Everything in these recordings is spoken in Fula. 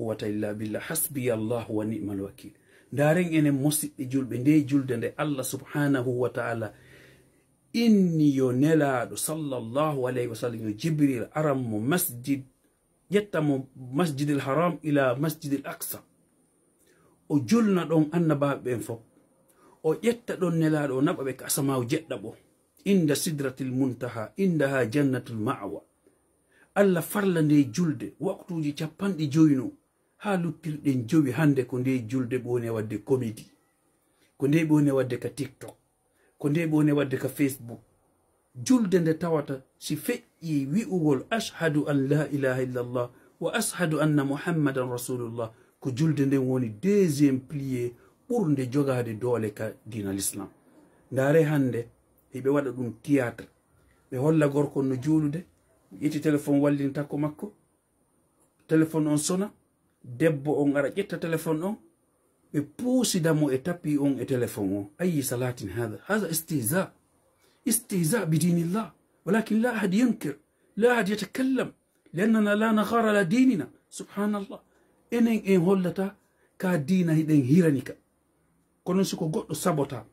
wata illa billah hasbiya llahu wa nimal wakil ndaren enen mosiɓɓe julɓe nde julde nde allah subhanahu wa taala inni yo nelaɗo sallllahu alayhi wasallam yo jibril aran mo masjid ƴettamo masjid l haram ila masjid l aqsa o julna ɗon annabaɓe ɓen fof o ƴetta ɗon nelaɗo o naɓa ɓe ka asamawo jeɗɗa ɓo inda sidratil muntaha indaha jannatul ma'wa allah farla nde julde waktuji capanɗi joyino ha luttirɗen jowi hande ko nde julde ɓowoni wadde comédi ko nde ɓowoni wadde ka tiktok ko nde ɓowoni wadde ka facebook julde nde tawata si feƴƴi wi'uwol ashhadu an la ilaha illallah wa ashadu anna muhammadan rasulullah ko julde nden woni deuxiéme plié ɓurde jogade doole ka dinal islam ndaare hande heɓe waɗa ɗum théâtre ɓe holla gorkon no juulude ƴetti téléphone wallini takko makko téléphone on sona debbo on ara ƴetta téléphone on ɓe puusidamo e tapi on e téléphone o ayi salatin hada hada istiha istiha bidinillah walakin la ahad yankir la ahad yatakallam li annana la nahara la dinina subhanallah enen en hollata ka dina hiɗen hirani ka kono siko goɗɗo sabota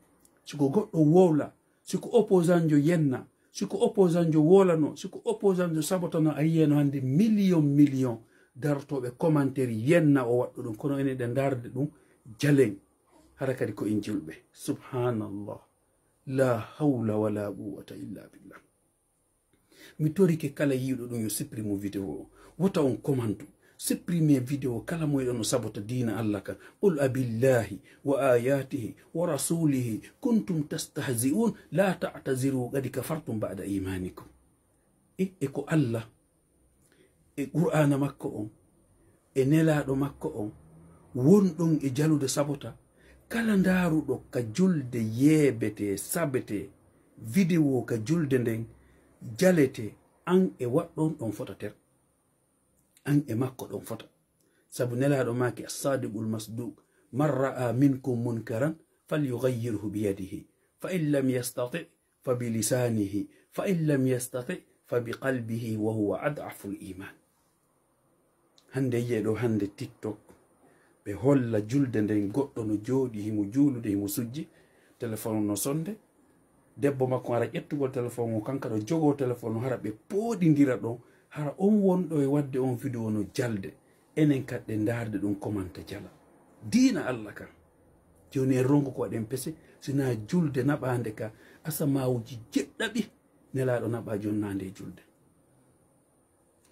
siko goɗɗo wowla siko opposant jo yenna siko opposant jo wolano siko opposant jo sabotano a yiyano hande million million dartoɓe commentaire yenna o waɗɗo ɗum kono ene ɗe darde ɗum jalen hara kadi ko en julɓe subhanallah la hawla wala quwata illa billah mi torike kala yiɗo ɗum yo supprimo vidéo o wota on commande supprimé vidéo kala moyɗon o sabota dina allah kan qul abillahi wa ayatihi wa rasulihi kuntum tastahzi'un la tataziru gadi kafartum bada imanikum e e ko allah e qur'ana makko on e nelaɗo makko on wonɗon e jalude sabota kala ndaruɗo ka julde yeebete sabete vidéo ka julde nden jalete an e waɗɗon ɗon fota ter an e makko ɗon fota saabu nelaɗo maki assadiqul masdouk man ra'a minkum munkaran falyugayyirhu biyadihi fa in lam yastati fa bilisanihi fa in lam yastati fa biqalbihi wa huwa adafu l'iman hande yiye ɗo hande tiktok ɓe holla julde nden goɗɗo no jooɗi himo juulude himo sujji téléphone no sonde debbo makko ara ƴettugol téléphone o kanka ɗo jogo téléphone o hara ɓe pooɗidira ɗon hara on wonɗo e wadde on vidéo no jalde enen kadɗe ndarde ɗum commanta jala diina allah kam joni en rongo ko waɗen pese sina julde naɓande ka asamawuji jeɗɗaɓi nelaɗo naɓa jonnande e julde